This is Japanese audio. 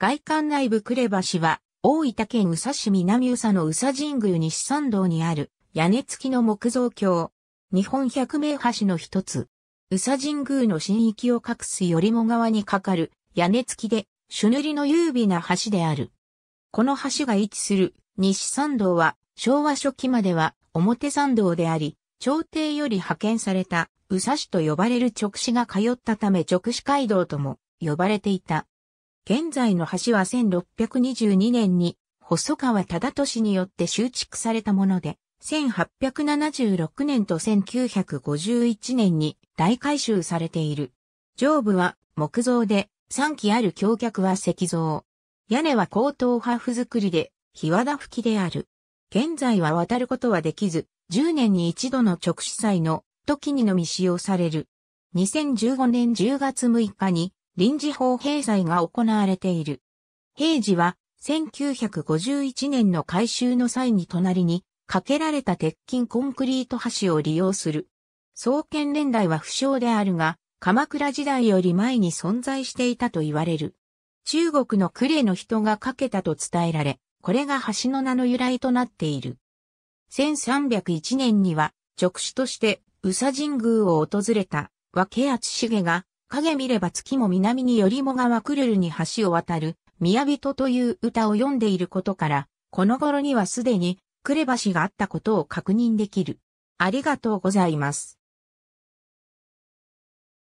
外観内部呉橋は、大分県宇佐市南宇佐の宇佐神宮西参道にある、屋根付きの木造橋。日本百名橋の一つ。宇佐神宮の神域を隠す頼も川に架かる、屋根付きで、朱塗りの優美な橋である。この橋が位置する西参道は昭和初期までは表参道であり、朝廷より派遣された宇佐市と呼ばれる直使が通ったため直使街道とも呼ばれていた。現在の橋は1622年に細川忠俊によって修築されたもので、1876年と1951年に大改修されている。上部は木造で、3基ある橋脚は石造。屋根は高等派布造りで、日和田吹きである。現在は渡ることはできず、10年に一度の直視祭の時にのみ使用される。2015年10月6日に臨時法閉罪が行われている。平時は1951年の改修の際に隣にかけられた鉄筋コンクリート橋を利用する。創建年代は不詳であるが、鎌倉時代より前に存在していたと言われる。中国の呉の人がかけたと伝えられ、これが橋の名の由来となっている。1301年には、直主として宇佐神宮を訪れた、和慶厚重が影見れば月も南によりも川くるるに橋を渡る、宮人という歌を読んでいることから、この頃にはすでに、くれ橋があったことを確認できる。ありがとうございます。